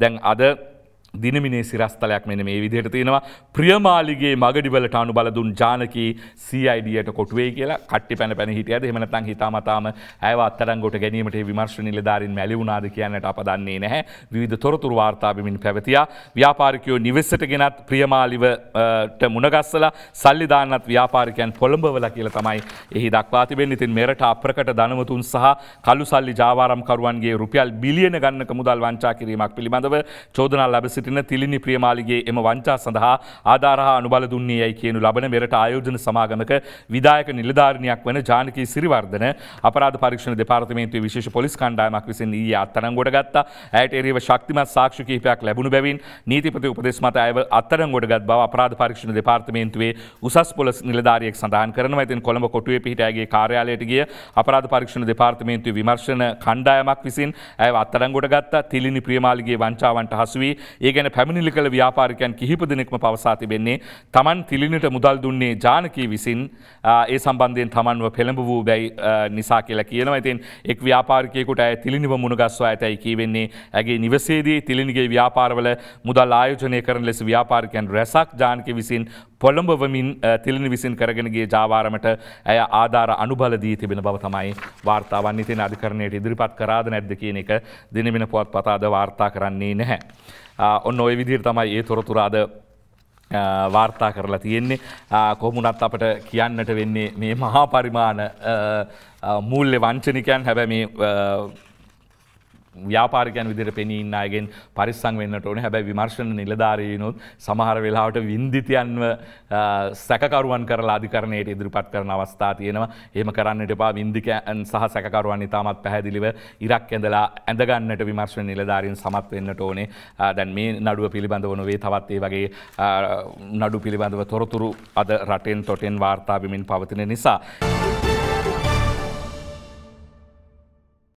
දැන් අද දිනමිනේ සිරස්තලයක් මෙන මේ විදිහට තියෙනවා ප්‍රියමාලිගේ මගඩිවලට අනු බලදුන් ජානකී සයිඩියට කොටුවේ කියලා කට්ි පැන පැන හිටියද එමනතන් හිතාමතාම ඇව අත්තරංගොට ගැනීමට විමර්ශ නිලධාරින් මැලිවුනාද කියන්නට අප දන්නේ නැහැ විධ තොරතුර වාර්තාාවමින් පැවතියා ව්‍යාපාරිකයෝ නිවෙස්සට ගෙනත් ප්‍රියමාලිවට මුණගස්සල සල්ලිධානත් ව්‍යාපාරිකයන් පොළඹවල කියල තමයි එහි දක්වාතිබෙන් ඉතින් මෙරට අප්‍රකට දනවතුන් සහ කලු සල්ලි ජාවාරම්කරුවන්ගේ රුපියල් බිලියන ගන්න මුදල් වංචා කිරීමක් පිළිබඳව චෝදනල් ලබසි සිටින තිලිනි ප්‍රියමාලිගේ එම වංචා සඳහා ආධාරහා අනුබල දුන්නේ යැයි කියනු ලබන මෙරට ආයෝජන සමාගමක විදායක නිලධාරණයක් වන ජානකී සිරිවර්ධන අපරාධ පරීක්ෂණ දෙපාර්තමේන්තුවේ විශේෂ පොලිස් කණ්ඩායමක් විසින් ඊයේ අත්අඩංගුවට ගත්තා. ඇයට එරෙහිව ශක්තිමත් සාක්ෂි කිහිපයක් ලැබුණු බැවින් නීතිපති උපදෙස් මත ඇයව අත්අඩංගුවටගත් බව අපරාධ පරීක්ෂණ දෙපාර්තමේන්තුවේ උසස් පොලිස් නිලධාරියෙක් සඳහන් කරනවා. ඉතින් කොළඹ කොටුවේ පිහිට ඇගේ කාර්යාලයට ගිය අපරාධ පරීක්ෂණ දෙපාර්තමේන්තුවේ විමර්ශන කණ්ඩායමක් විසින් ඇය අත්අඩංගුවට ගත්තා. තිලිනි ප්‍රියමාලිගේ වංචාවන්ට හසු වී ඒ ගැන පැමිණිලි කළ ව්‍යාපාරිකයන් කිහිප දෙනෙක්ම පවසා තිබෙන්නේ තමන් තිලිනට මුදල් දුන්නේ ජානකී විසින් ඒ සම්බන්ධයෙන් තමන්ව පෙළඹ වූ බැයි නිසා කියලා කියනවා ඉතින් එක් ව්‍යාපාරිකයෙකුට ඇය තිලිනිව මුණගස්වා ඇතැයි කියවෙන්නේ ඇගේ නිවසේදී තිලිනිගේ ව්‍යාපාරවල මුදල් ආයෝජනය කරන ලෙස ව්‍යාපාරිකයන් රැසක් ජානකී විසින් පොළඹවමින් තිලිනි විසින් කරගෙනගේ ජාවාරමට ඇය ආධාර අනුබල දී තිබෙන බව තමයි වාර්තාවන් ඉතින් අධිකරණයට ඉදිරිපත් කරාද නැද්ද කියන එක දිනමින පුවත් පතාද වාර්තා කරන්නේ නැහැ. ඔන්න ඔය විදිර තමයි ඒ තොරතුරාද වාර්තා කරලා තියෙන්නේ කොහමුණත් අපට කියන්නට වෙන්නේ මේ මහා පරිමාණ මූල්‍ය වංචනිකයන් හැබැ මේ ව්‍යාපාරිකයන් විදිර පෙනීන්න අයගෙන් පරිස්සං වෙන්නට ඕන හැබැයි විමර්ශණ නිලධාරීනොත් සමහර වෙලාවට වින්දිතියන්ව සැකරුවන් කරලා අධිකරණයට ඉදිරිපත් කරන අවස්ථා තියෙනවා ඒම කරන්නට පා විින්දිකයන් සහ සැකරුවන් ඉතාමත් පැහැදිලිව ඉරක් ඇඳලා ඇඳගන්නට විමර්ශණ නිලධාරීන් සමත් වෙන්නට ඕනේ දැන් මේ නඩුව පිළිබඳ වනවේ තවත් ඒ වගේ නඩු පිළිබඳව තොරතුරු අද රටෙන් තොටෙන් වාර්තාාවමින් පවතින නිසා.